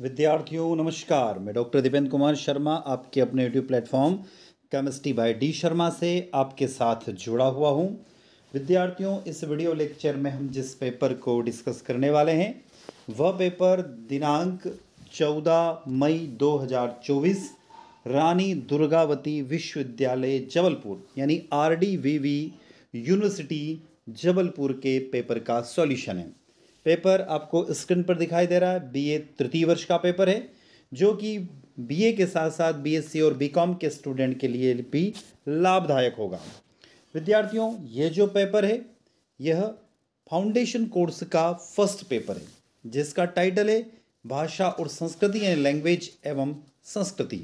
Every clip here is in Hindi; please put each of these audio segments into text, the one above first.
विद्यार्थियों नमस्कार मैं डॉक्टर दीपेंद्र कुमार शर्मा आपके अपने YouTube platform chemistry by D Sharma से आपके साथ जुड़ा हुआ हूँ विद्यार्थियों इस वीडियो लेक्चर में हम जिस पेपर को डिस्कस करने वाले हैं वह पेपर दिनांक 14 मई 2024 रानी दुर्गावती विश्वविद्यालय जबलपुर यानी R D V V university Jabalpur के पेपर का सॉल्यूशन है पेपर आपको स्क्रीन पर दिखाई दे रहा है बीए तृतीय वर्ष का पेपर है जो कि बीए के साथ साथ बीएससी और बीकॉम के स्टूडेंट के लिए भी लाभदायक होगा विद्यार्थियों ये जो पेपर है यह फाउंडेशन कोर्स का फर्स्ट पेपर है जिसका टाइटल है भाषा और संस्कृति यानी लैंग्वेज एवं संस्कृति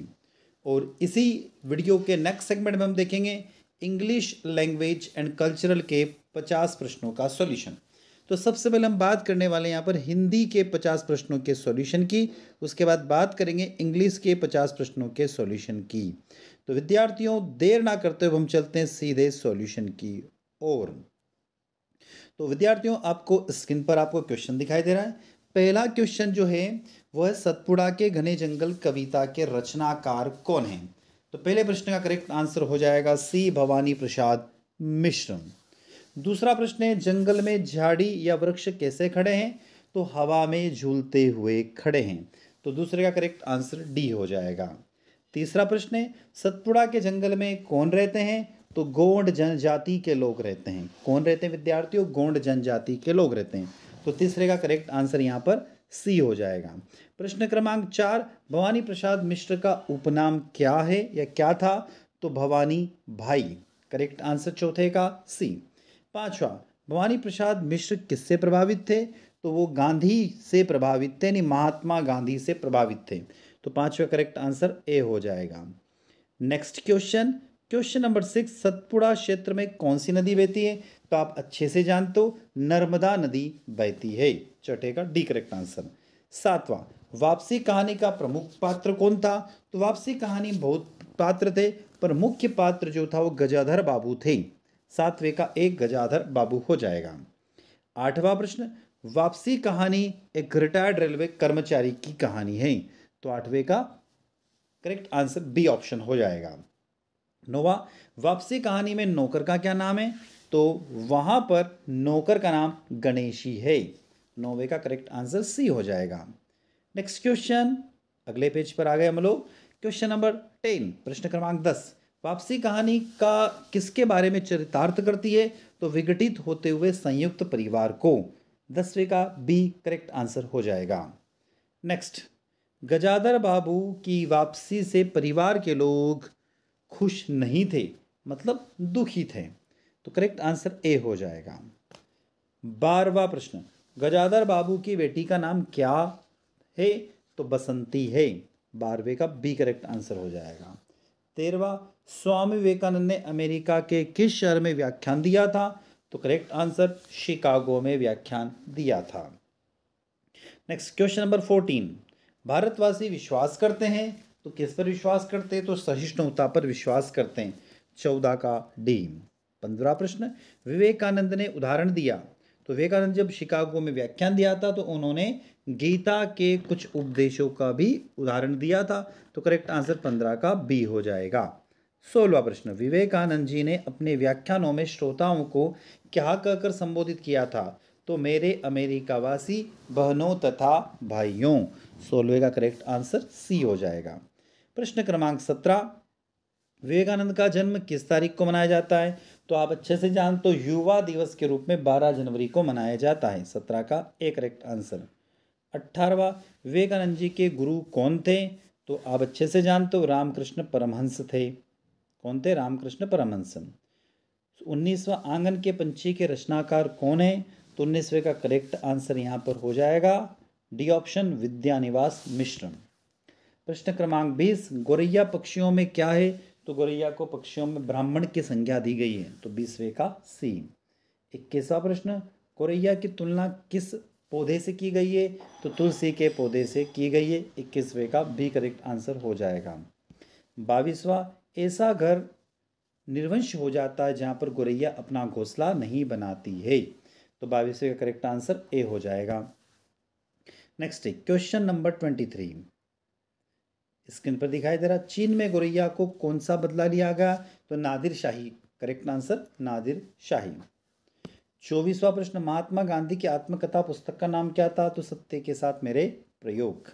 और इसी वीडियो के नेक्स्ट सेगमेंट में हम देखेंगे इंग्लिश लैंग्वेज एंड कल्चरल के पचास प्रश्नों का सॉल्यूशन तो सबसे पहले हम बात करने वाले हैं यहाँ पर हिंदी के पचास प्रश्नों के सॉल्यूशन की उसके बाद बात करेंगे इंग्लिश के पचास प्रश्नों के सॉल्यूशन की तो विद्यार्थियों देर ना करते हुए हम चलते हैं सीधे सॉल्यूशन की ओर तो विद्यार्थियों आपको स्क्रीन पर आपको क्वेश्चन दिखाई दे रहा है पहला क्वेश्चन जो है वह है सतपुड़ा के घने जंगल कविता के रचनाकार कौन है तो पहले प्रश्न का करेक्ट आंसर हो जाएगा सी भवानी प्रसाद मिश्रम दूसरा प्रश्न है जंगल में झाड़ी या वृक्ष कैसे खड़े हैं तो हवा में झूलते हुए खड़े हैं तो दूसरे का करेक्ट आंसर डी हो जाएगा तीसरा प्रश्न है सतपुड़ा के जंगल में कौन रहते हैं तो गोंड जनजाति के लोग रहते हैं कौन रहते हैं विद्यार्थियों गोंड जनजाति के लोग रहते हैं तो तीसरे का करेक्ट आंसर यहाँ पर सी हो जाएगा प्रश्न क्रमांक चार भवानी प्रसाद मिश्र का उपनाम क्या है या क्या था तो भवानी भाई करेक्ट आंसर चौथे का सी पांचवा भवानी प्रसाद मिश्र किससे प्रभावित थे तो वो गांधी से प्रभावित थे यानी महात्मा गांधी से प्रभावित थे तो पांचवा करेक्ट आंसर ए हो जाएगा next question question number six Satpura क्षेत्र में कौन सी नदी बहती है तो आप अच्छे से जानते हो नर्मदा नदी बहती है चौथे का डी करेक्ट आंसर सातवां वापसी कहानी का प्रमुख पात्र कौन था तो वापसी कहानी बहुत पात्र थे पर मुख्य पात्र जो था वो गजाधर बाबू थे सातवें का एक गजाधर बाबू हो जाएगा आठवां प्रश्न वापसी कहानी एक रिटायर्ड रेलवे कर्मचारी की कहानी है तो आठवें का करेक्ट आंसर बी ऑप्शन हो जाएगा नोवा वापसी कहानी में नौकर का क्या नाम है तो वहां पर नौकर का नाम गणेशी है नौवे का करेक्ट आंसर सी हो जाएगा नेक्स्ट क्वेश्चन अगले पेज पर आ गए हम लोग क्वेश्चन नंबर टेन प्रश्न क्रमांक दस वापसी कहानी का किसके बारे में चरितार्थ करती है तो विघटित होते हुए संयुक्त परिवार को दसवें का बी करेक्ट आंसर हो जाएगा नेक्स्ट गजादर बाबू की वापसी से परिवार के लोग खुश नहीं थे मतलब दुखी थे तो करेक्ट आंसर ए हो जाएगा बारवा प्रश्न गजादर बाबू की बेटी का नाम क्या है तो बसंती है बारहवें का बी करेक्ट आंसर हो जाएगा तेरवा स्वामी विवेकानंद ने अमेरिका के किस शहर में व्याख्यान दिया था तो करेक्ट आंसर शिकागो में व्याख्यान दिया था नेक्स्ट क्वेश्चन नंबर फोर्टीन भारतवासी विश्वास करते हैं तो किस पर विश्वास करते हैं तो सहिष्णुता पर विश्वास करते हैं चौदह का डी पंद्रह प्रश्न विवेकानंद ने उदाहरण दिया तो विवेकानंद जब शिकागो में व्याख्यान दिया था तो उन्होंने गीता के कुछ उपदेशों का भी उदाहरण दिया था तो करेक्ट आंसर पंद्रह का बी हो जाएगा सोलवा प्रश्न विवेकानंद जी ने अपने व्याख्यानों में श्रोताओं को क्या कहकर संबोधित किया था तो मेरे अमेरिकावासी बहनों तथा भाइयों सोलवे का करेक्ट आंसर सी हो जाएगा प्रश्न क्रमांक सत्रह विवेकानंद का जन्म किस तारीख को मनाया जाता है तो आप अच्छे से जान तो युवा दिवस के रूप में बारह जनवरी को मनाया जाता है सत्रह का एक करेक्ट आंसर अट्ठारवा विवेकानंद जी के गुरु कौन थे तो आप अच्छे से जानते हो रामकृष्ण परमहंस थे कौन थे रामकृष्ण परमहंस तो उन्नीसवा आंगन के पंछी के रचनाकार कौन है तो उन्नीसवें का करेक्ट आंसर यहाँ पर हो जाएगा डी ऑप्शन विद्यानिवास मिश्रण प्रश्न क्रमांक बीस गोरैया पक्षियों में क्या है तो गौरैया को पक्षियों में ब्राह्मण की संज्ञा दी गई है तो बीसवें का सी इक्कीसवा प्रश्न गौरैया की तुलना किस पौधे से की गई है तो तुलसी के पौधे से की गई है इक्कीसवें का भी करेक्ट आंसर हो जाएगा बाईसवा ऐसा घर निर्वंश हो जाता है जहाँ पर गोरैया अपना घोंसला नहीं बनाती है तो बाईसवें का करेक्ट आंसर ए हो जाएगा next question number twenty three screen पर दिखाई दे रहा चीन में गोरैया को कौन सा बदला लिया गया तो नादिर शाही करेक्ट आंसर नादिर शाही चौबीसवा प्रश्न महात्मा गांधी की आत्मकथा पुस्तक का नाम क्या था तो सत्य के साथ मेरे प्रयोग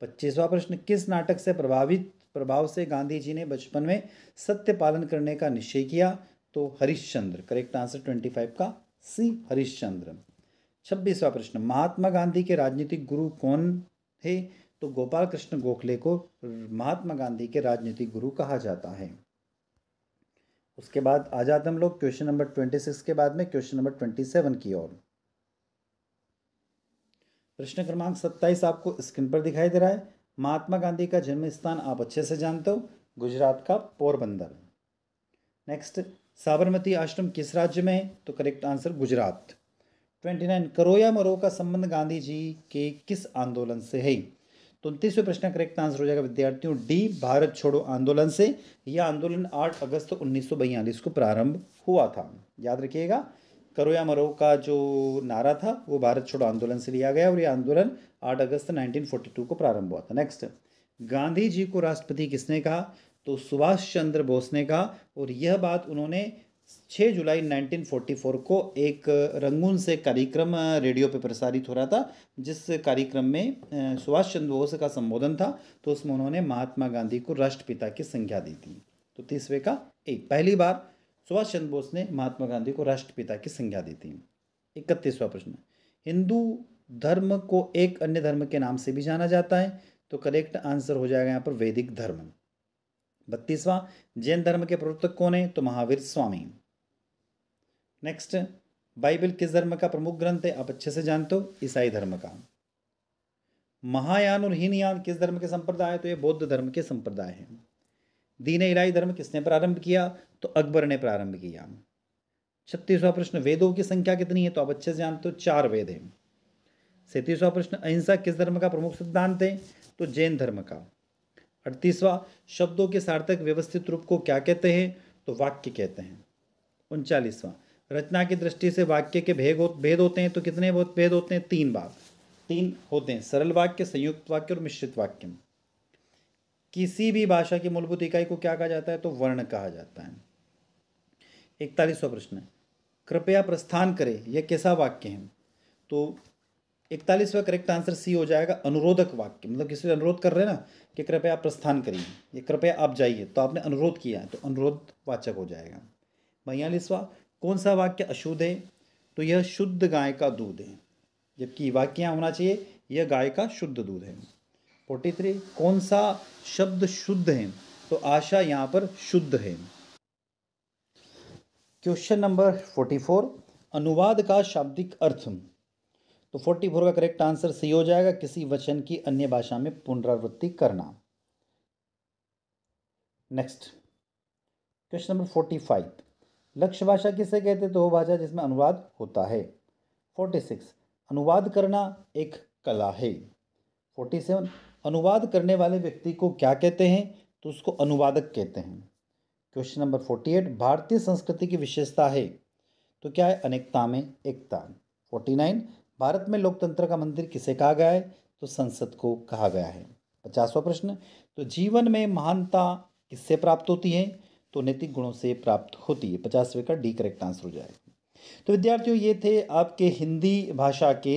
पच्चीसवा प्रश्न किस नाटक से प्रभावित प्रभाव से गांधी जी ने बचपन में सत्य पालन करने का निश्चय किया तो Harishchandra correct answer twenty five का सी हरिश्चंद्र छब्बीसवा प्रश्न महात्मा गांधी के राजनीतिक गुरु कौन थे तो गोपाल कृष्ण गोखले को महात्मा गांधी के राजनीतिक गुरु कहा जाता है उसके बाद आ जाते हम लोग क्वेश्चन नंबर ट्वेंटी सिक्स के बाद में क्वेश्चन नंबर ट्वेंटी सेवन की ओर प्रश्न क्रमांक सत्ताईस आपको स्क्रीन पर दिखाई दे रहा है महात्मा गांधी का जन्म स्थान आप अच्छे से जानते हो गुजरात का पोरबंदर नेक्स्ट साबरमती आश्रम किस राज्य में है तो correct answer Gujarat twenty nine करोया मरो का संबंध गांधी जी के किस आंदोलन से है तो उनतीसवें प्रश्न का करेक्ट आंसर हो जाएगा विद्यार्थियों डी भारत छोड़ो आंदोलन से यह आंदोलन 8 अगस्त उन्नीस को प्रारंभ हुआ था याद रखिएगा करो या मरो का जो नारा था वो भारत छोड़ो आंदोलन से लिया गया और यह आंदोलन 8 अगस्त 1942 को प्रारंभ हुआ था नेक्स्ट गांधी जी को राष्ट्रपति किसने कहा तो सुभाष चंद्र बोस ने कहा और यह बात उन्होंने 6 जुलाई 1944 को एक रंगून से कार्यक्रम रेडियो पर प्रसारित हो रहा था जिस कार्यक्रम में सुभाष चंद्र बोस का संबोधन था तो उसमें उन्होंने महात्मा गांधी को राष्ट्रपिता की संज्ञा दी थी तो तीसवें का एक पहली बार सुभाष चंद्र बोस ने महात्मा गांधी को राष्ट्रपिता की संज्ञा दी थी इकतीसवा प्रश्न हिंदू धर्म को एक अन्य धर्म के नाम से भी जाना जाता है तो करेक्ट आंसर हो जाएगा यहाँ पर वैदिक धर्म बत्तीसवां जैन धर्म के प्रवर्तक कौन है तो महावीर स्वामी नेक्स्ट बाइबल किस धर्म का प्रमुख ग्रंथ है आप अच्छे से जानते हो ईसाई धर्म का महायान और हीनयान किस धर्म के संप्रदाय है तो ये बौद्ध धर्म के संप्रदाय है दीन इलाई धर्म किसने प्रारंभ किया तो अकबर ने प्रारंभ किया छत्तीसवां प्रश्न वेदों की संख्या कितनी है तो आप अच्छे से जानते हो चार वेद हैं सैंतीसवां प्रश्न अहिंसा किस धर्म का प्रमुख सिद्धांत है तो जैन धर्म का अड़तीसवां शब्दों के सार्थक व्यवस्थित रूप को क्या कहते हैं तो वाक्य कहते हैं उनचालीसवां रचना की दृष्टि से वाक्य के भेद हो भेद होते हैं तो कितने बहुत भेद होते हैं तीन भाग तीन होते हैं सरल वाक्य संयुक्त वाक्य और मिश्रित वाक्य किसी भी भाषा की मूलभूत इकाई को क्या कहा जाता है तो वर्ण कहा जाता है इकतालीसवा प्रश्न है कृपया प्रस्थान करें यह कैसा वाक्य है तो इकतालीसवा करेक्ट आंसर सी हो जाएगा अनुरोधक वाक्य मतलब किसी से अनुरोध कर रहे हैं ना कि कृपया आप प्रस्थान करिए कृपया आप जाइए तो आपने अनुरोध किया है तो अनुरोध वाचक हो जाएगा बयालीसवा कौन सा वाक्य अशुद्ध है तो यह शुद्ध गाय का दूध है जबकि वाक्य होना चाहिए यह गाय का शुद्ध दूध है फोर्टी थ्री कौन सा शब्द शुद्ध है तो आशा यहाँ पर शुद्ध है क्वेश्चन नंबर फोर्टी फोर अनुवाद का शाब्दिक अर्थ तो फोर्टी फोर का करेक्ट आंसर सही हो जाएगा किसी वचन की अन्य भाषा में पुनरावृत्ति करना next question number forty five लक्ष्य भाषा किसे कहते हैं तो वो भाषा जिसमें अनुवाद होता है फोर्टी सिक्स अनुवाद करना एक कला है फोर्टी सेवन अनुवाद करने वाले व्यक्ति को क्या कहते हैं तो उसको अनुवादक कहते हैं क्वेश्चन नंबर फोर्टी एट भारतीय संस्कृति की विशेषता है तो क्या है अनेकता में एकता फोर्टी नाइन भारत में लोकतंत्र का मंदिर किसे कहा गया है तो संसद को कहा गया है पचासवा प्रश्न तो जीवन में महानता किससे प्राप्त होती है तो नैतिक गुणों से प्राप्त होती है पचासवें का डी करेक्ट आंसर हो जाएगा तो विद्यार्थियों ये थे आपके हिंदी भाषा के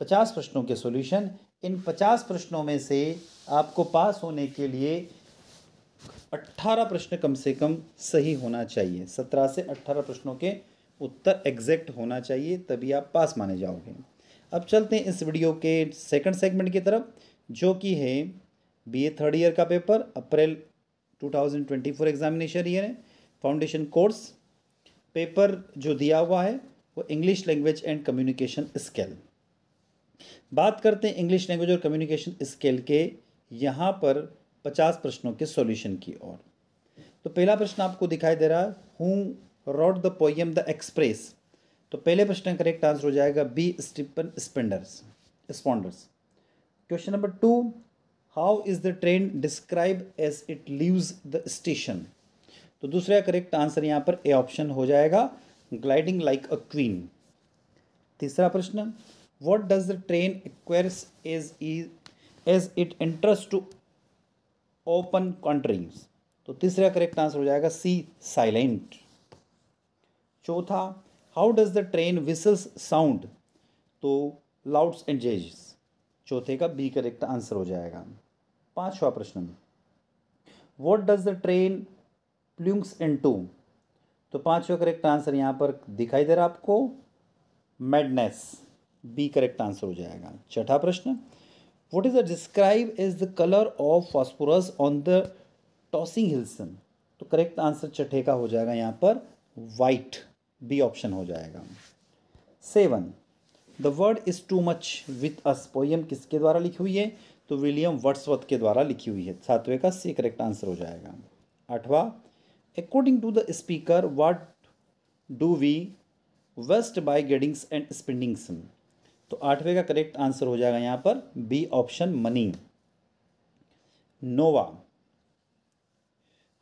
पचास प्रश्नों के सॉल्यूशन इन पचास प्रश्नों में से आपको पास होने के लिए अट्ठारह प्रश्न कम से कम सही होना चाहिए सत्रह से अट्ठारह प्रश्नों के उत्तर एग्जैक्ट होना चाहिए तभी आप पास माने जाओगे अब चलते हैं इस वीडियो के सेकंड सेगमेंट की तरफ जो कि है बीए थर्ड ईयर का पेपर अप्रैल 2024 एग्जामिनेशन ईयर है फाउंडेशन कोर्स पेपर जो दिया हुआ है वो English language and communication skill बात करते हैं इंग्लिश लैंग्वेज और कम्युनिकेशन स्किल के यहाँ पर पचास प्रश्नों के सॉल्यूशन की ओर तो पहला प्रश्न आपको दिखाई दे रहा हूँ rod the poem the express तो पहले प्रश्न का करेक्ट आंसर हो जाएगा B Stephen Spender's Spender's question number two how is the train describe as it leaves the station तो दूसरा करेक्ट आंसर यहाँ पर ए ऑप्शन हो जाएगा ग्लाइडिंग लाइक अ क्वीन तीसरा प्रश्न what does the train equates as is as it enters to open countries तो तीसरा करेक्ट आंसर हो जाएगा सी साइलेंट चौथा how does the train whistles sound तो लाउड्स एंड जेजिस चौथे का बी करेक्ट आंसर हो जाएगा पांचवा प्रश्न what does the train plunges into तो पांचवा करेक्ट आंसर यहाँ पर दिखाई दे रहा आपको मैडनेस बी करेक्ट आंसर हो जाएगा छठा प्रश्न what is the describe is the colour of phosphorus on the tossing hills and तो करेक्ट आंसर छठे का हो जाएगा यहाँ पर वाइट बी ऑप्शन हो जाएगा seven the world is too much with us poem किसके द्वारा लिखी हुई है तो विलियम वर्ड्सवर्थ के द्वारा लिखी हुई है सातवें का सी करेक्ट आंसर हो जाएगा आठवां according to the speaker what do we waste by gettings and spendings तो आठवें का करेक्ट आंसर हो जाएगा यहाँ पर बी ऑप्शन मनी नोवा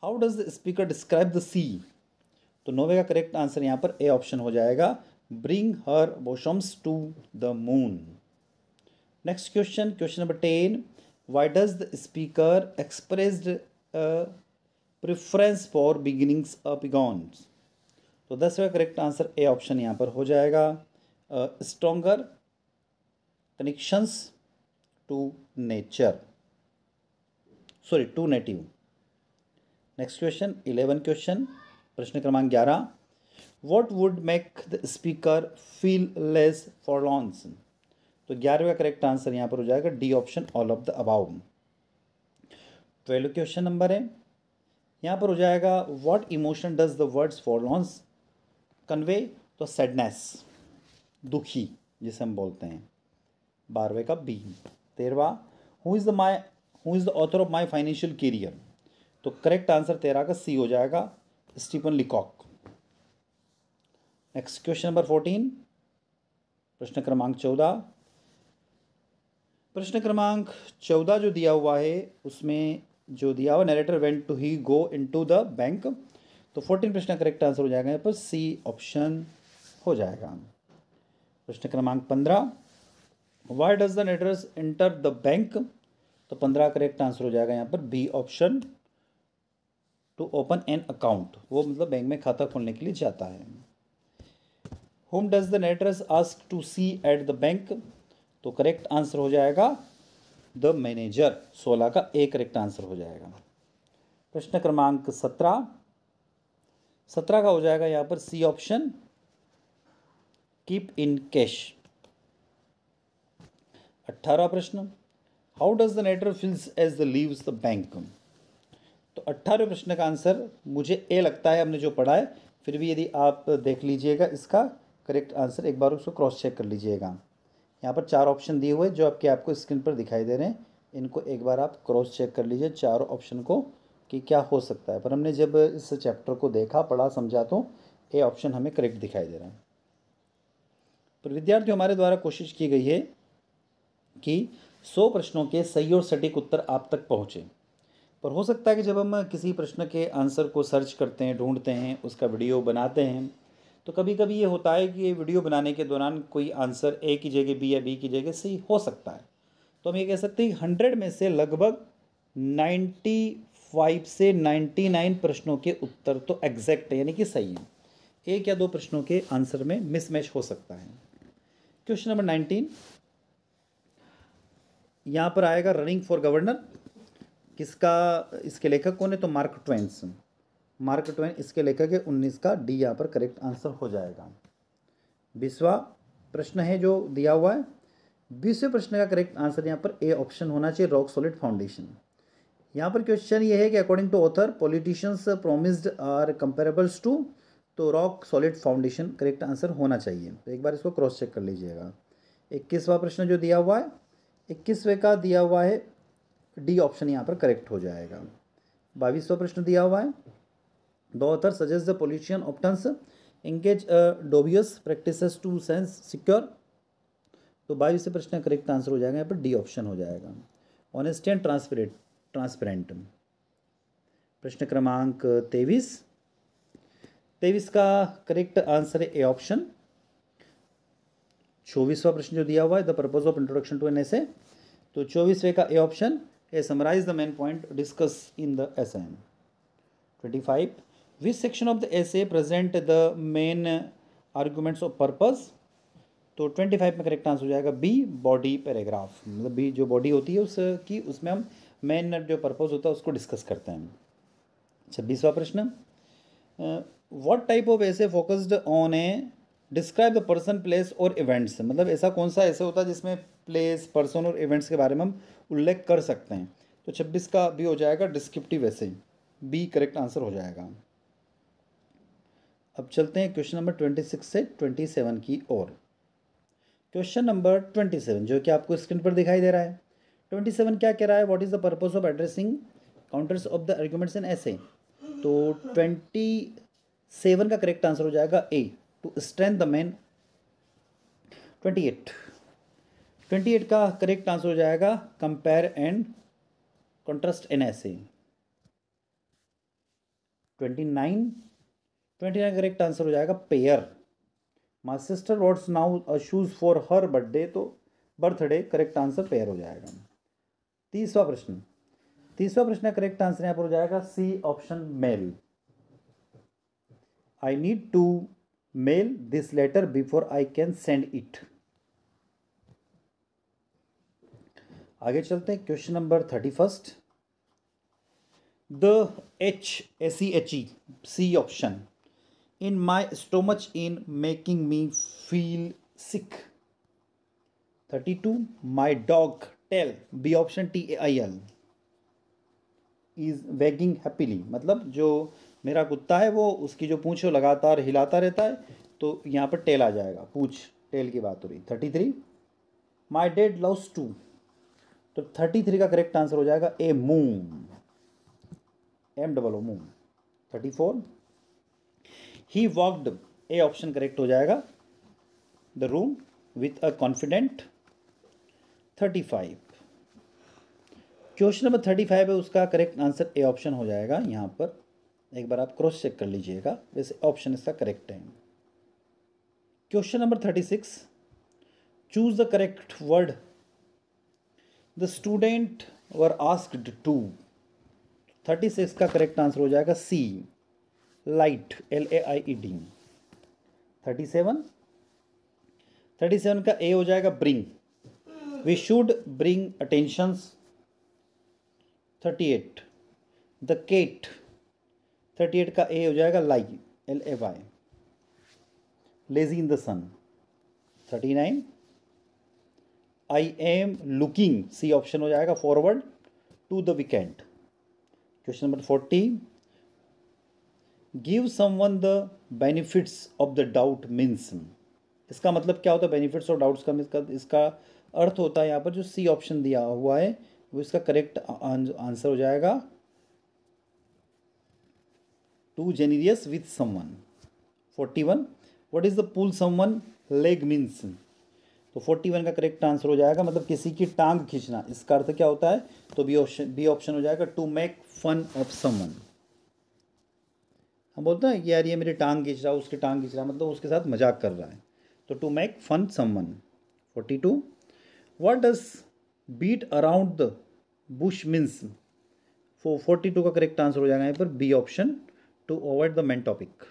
how does the speaker describe the sea तो नोवे का करेक्ट आंसर यहाँ पर ए ऑप्शन हो जाएगा bring her bosoms to the moon next question question number 10 why does the speaker expressed a preference for beginnings of epigons तो दस का करेक्ट आंसर ए ऑप्शन यहाँ पर हो जाएगा stronger connections to nature sorry to native next question eleven question प्रश्न क्रमांक ग्यारह what would make the speaker feel less forlorn तो ग्यारहवा करेक्ट आंसर यहाँ पर हो जाएगा D option all of the above twelve question number है यहाँ पर हो जाएगा what emotion does the words forlorn convey तो सैडनेस दुखी जिसे हम बोलते हैं बारहवें का बी तेरवा who is the my who is the author of my financial career तो करेक्ट आंसर तेरह का सी हो जाएगा Stephen Leacock next question number fourteen प्रश्न क्रमांक चौदह प्रश्न क्रमांक चौदह जो दिया हुआ है उसमें जो दिया हुआ narrator went to he go into the bank तो फोर्टीन प्रश्न करेक्ट आंसर हो जाएगा यहाँ पर सी ऑप्शन हो जाएगा प्रश्न क्रमांक पंद्रह why does the narrators enter the bank तो पंद्रह करेक्ट आंसर हो जाएगा यहाँ पर B option to open an account वो मतलब बैंक में खाता खोलने के लिए जाता है whom does the narrators ask to see at the bank तो करेक्ट आंसर हो जाएगा द मैनेजर सोलह का ए करेक्ट आंसर हो जाएगा प्रश्न क्रमांक सत्रह सत्रह का हो जाएगा यहाँ पर C option keep in cash अट्ठारह प्रश्न how does the narrator feels as the leaves the bank तो अट्ठारह प्रश्न का आंसर मुझे ए लगता है हमने जो पढ़ा है फिर भी यदि आप देख लीजिएगा इसका करेक्ट आंसर एक बार उसको क्रॉस चेक कर लीजिएगा यहाँ पर चार ऑप्शन दिए हुए जो आपके आपको स्क्रीन पर दिखाई दे रहे हैं इनको एक बार आप क्रॉस चेक कर लीजिए चारों ऑप्शन को कि क्या हो सकता है पर हमने जब इस चैप्टर को देखा पढ़ा समझा तो ये ऑप्शन हमें करेक्ट दिखाई दे रहा है पर विद्यार्थियों हमारे द्वारा कोशिश की गई है कि सौ प्रश्नों के सही और सटीक उत्तर आप तक पहुँचे पर हो सकता है कि जब हम किसी प्रश्न के आंसर को सर्च करते हैं ढूंढते हैं उसका वीडियो बनाते हैं तो कभी कभी ये होता है कि ये वीडियो बनाने के दौरान कोई आंसर ए की जगह बी या बी की जगह सी हो सकता है तो हम ये कह सकते हैं हंड्रेड में से लगभग नाइन्टी फाइव से नाइन्टी नाइन प्रश्नों के उत्तर तो एग्जैक्ट है यानी कि सही है एक या दो प्रश्नों के आंसर में मिसमैच हो सकता है क्वेश्चन नंबर नाइनटीन यहाँ पर आएगा रनिंग फॉर गवर्नर किसका इसके लेखक कौन है तो मार्क ट्वेंसन मार्क ट्वेन इसके लेकर के उन्नीस का डी यहाँ पर करेक्ट आंसर हो जाएगा बीसवा प्रश्न है जो दिया हुआ है बीसवें प्रश्न का करेक्ट आंसर यहाँ पर ए ऑप्शन होना चाहिए रॉक सॉलिड फाउंडेशन यहाँ पर क्वेश्चन ये है कि according to author politicians promised are comparables to तो rock solid foundation correct answer होना चाहिए तो एक बार इसको क्रॉस चेक कर लीजिएगा इक्कीसवा प्रश्न जो दिया हुआ है इक्कीसवें का दिया हुआ है डी ऑप्शन यहाँ पर करेक्ट हो जाएगा बाईसवा प्रश्न दिया हुआ है the author suggest the politician optans engage uh, dubious practices to sense secure. तो बाईस से प्रश्न करेक्ट आंसर हो जाएगा यहाँ पर डी ऑप्शन हो जाएगा ऑनेस्ट एंड ट्रांसपेरेंट ट्रांसपेरेंट प्रश्न क्रमांक तेईस तेईस का करेक्ट आंसर है ए ऑप्शन चौबीसवा प्रश्न जो दिया हुआ है the purpose of introduction to an essay तो चौबीसवें का A option A summarize the main point discuss in the essay and twenty five which section of the essay present the main arguments of purpose तो ट्वेंटी फाइव में करेक्ट आंसर हो जाएगा बी बॉडी पैराग्राफ मतलब बी जो बॉडी होती है उसकी उसमें हम मेन जो पर्पज होता है उसको डिस्कस करते हैं छब्बीसवा अच्छा, प्रश्न what type of essay focused on a describe the person place और इवेंट्स मतलब ऐसा कौन सा ऐसे होता है जिसमें प्लेस पर्सन और इवेंट्स के बारे में हम उल्लेख कर सकते हैं तो छब्बीस का भी हो जाएगा डिस्क्रिप्टिव ऐसे बी करेक्ट आंसर हो जाएगा अब चलते हैं क्वेश्चन नंबर ट्वेंटी सिक्स से ट्वेंटी सेवन की ओर क्वेश्चन नंबर ट्वेंटी सेवन जो कि आपको स्क्रीन पर दिखाई दे रहा है ट्वेंटी सेवन क्या कह रहा है what is the purpose of addressing counters of the arguments in essay तो ट्वेंटी सेवन का करेक्ट आंसर हो जाएगा A to strength the main twenty eight twenty eight का करेक्ट आंसर हो जाएगा compare and contrast in essay twenty nine twenty nine correct answer हो जाएगा pair my sister wants now shoes for her birthday तो बर्थडे करेक्ट आंसर पेयर हो जाएगा तीसवा प्रश्न तीसवा प्रश्न करेक्ट आंसर यहाँ पर हो जाएगा C option mail I need to mail this letter before I can send it आगे चलते हैं question number thirty first the H S C H E C option in my stomach in making me feel sick thirty two my dog tail B option T A I L is wagging happily मतलब जो मेरा कुत्ता है वो उसकी जो पूँछ लगातार हिलाता रहता है तो यहाँ पर टेल आ जाएगा पूछ टेल की बात हो रही thirty three my dad loves to तो थर्टी थ्री का करेक्ट आंसर हो जाएगा A mum M double O mum thirty four he walked A option correct हो जाएगा the room with a confident thirty five question number thirty five है उसका करेक्ट आंसर ए ऑप्शन हो जाएगा यहाँ पर एक बार आप क्रॉस चेक कर लीजिएगा वैसे ऑप्शन इसका करेक्ट है question number thirty six choose the correct word the student were asked to thirty six का करेक्ट आंसर हो जाएगा C light L A I E D thirty seven thirty seven का ए हो जाएगा bring we should bring attentions thirty eight the cat thirty eight का ए हो जाएगा lie L A Y lazy in the sun thirty nine I am looking C option हो जाएगा forward to the weekend question number forty give someone the benefits of the doubt means इसका मतलब क्या होता है बेनिफिट्स और डाउट्स का इसका मतलब इसका अर्थ होता है यहाँ पर जो सी ऑप्शन दिया हुआ है वो इसका करेक्ट आंसर हो जाएगा to generous with someone forty one what is the pull someone leg means तो फोर्टी वन का करेक्ट आंसर हो जाएगा मतलब किसी की टांग खींचना इसका अर्थ क्या होता है तो बी ऑप्शन बी ऑप्शन हो जाएगा to make fun of someone हम बोलते हैं कि यार ये मेरी टांग खींच रहा है उसकी टांग खींच रहा है मतलब उसके साथ मजाक कर रहा है तो to make fun someone forty two what does beat around the bush means फो फोर्टी टू का करेक्ट आंसर हो जाएगा यहाँ पर B option to avoid the main topic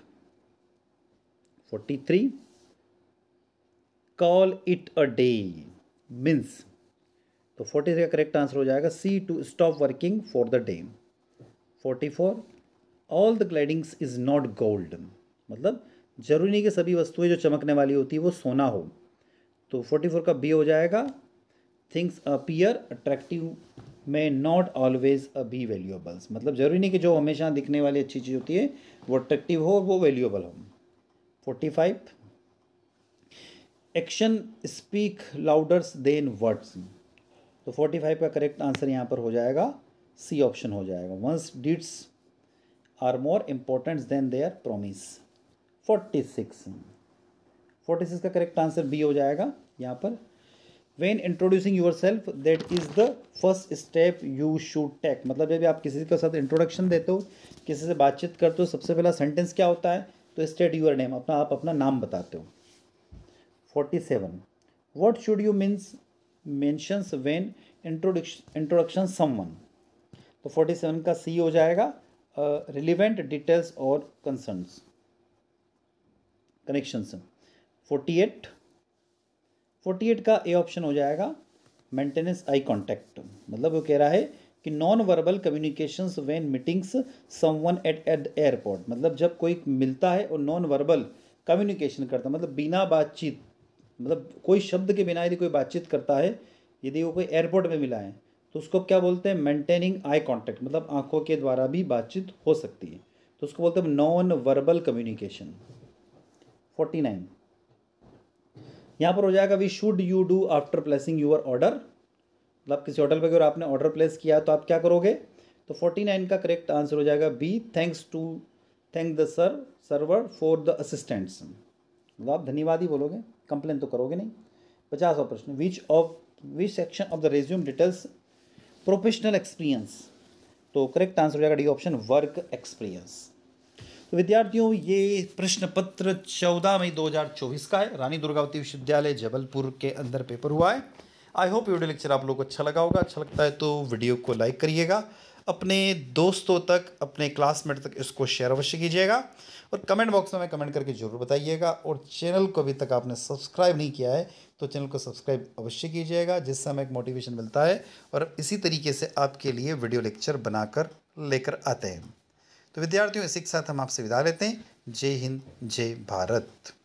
forty three call it a day means तो फोर्टी थ्री का करेक्ट आंसर हो जाएगा C to stop working for the day forty four all the glidings is not gold मतलब ज़रूरी नहीं कि सभी वस्तुएं जो चमकने वाली होती है वो सोना हो तो फोर्टी फोर का बी हो जाएगा things appear attractive may not always a be valuables मतलब ज़रूरी नहीं कि जो हमेशा दिखने वाली अच्छी चीज़ होती है वो अट्रैक्टिव हो और वो वैल्यूएबल हो forty five action speak louders than words तो फोर्टी फाइव का करेक्ट आंसर यहाँ पर हो जाएगा सी ऑप्शन हो जाएगा one's deeds more important than important promise forty six forty six का करेक्ट आंसर बी हो जाएगा यहाँ पर when introducing yourself that is the first step you should take मतलब जब आप किसी के साथ इंट्रोडक्शन देते हो किसी से बातचीत करते हो सबसे पहला सेंटेंस क्या होता है तो स्टेट यूर नेम अपना आप अपना नाम बताते हो forty seven what should you means mentions when introduction someone तो फोर्टी सेवन का सी हो जाएगा रिलीवेंट डिटेल्स और concerns कनेक्शंस 48 48 का ए ऑप्शन हो जाएगा मेंटेनेंस आई कांटेक्ट मतलब वो कह रहा है कि non verbal communications when meetings someone at at airport मतलब जब कोई मिलता है और नॉन वर्बल कम्युनिकेशन करता है मतलब बिना बातचीत मतलब कोई शब्द के बिना यदि कोई बातचीत करता है यदि वो कोई एयरपोर्ट में मिला है तो उसको क्या बोलते हैं मेंटेनिंग आई कांटेक्ट मतलब आंखों के द्वारा भी बातचीत हो सकती है तो उसको बोलते हैं non verbal communication forty nine यहाँ पर हो जाएगा we should you do after placing your order मतलब किसी होटल पर अगर आपने ऑर्डर प्लेस किया तो आप क्या करोगे तो फोर्टी नाइन का करेक्ट आंसर हो जाएगा B thanks to thank the sir server for the assistants मतलब आप धन्यवाद ही बोलोगे कंप्लेन तो करोगे नहीं पचासवा प्रश्न which of which section of the resume details professional experience तो करेक्ट आंसर हो जाएगा डी ऑप्शन वर्क एक्सपीरियंस तो विद्यार्थियों ये प्रश्न पत्र चौदह मई 2024 का है रानी दुर्गावती विश्वविद्यालय जबलपुर के अंदर पेपर हुआ है आई होप वीडियो लेक्चर आप लोग को अच्छा लगा होगा अच्छा लगता है तो वीडियो को लाइक करिएगा अपने दोस्तों तक अपने क्लासमेट तक इसको शेयर अवश्य कीजिएगा और कमेंट बॉक्स में कमेंट करके ज़रूर बताइएगा और चैनल को अभी तक आपने सब्सक्राइब नहीं किया है तो चैनल को सब्सक्राइब अवश्य कीजिएगा जिससे हमें एक मोटिवेशन मिलता है और इसी तरीके से आपके लिए वीडियो लेक्चर बनाकर लेकर आते हैं तो विद्यार्थियों इसी के साथ हम आपसे विदा लेते हैं जय हिंद जय भारत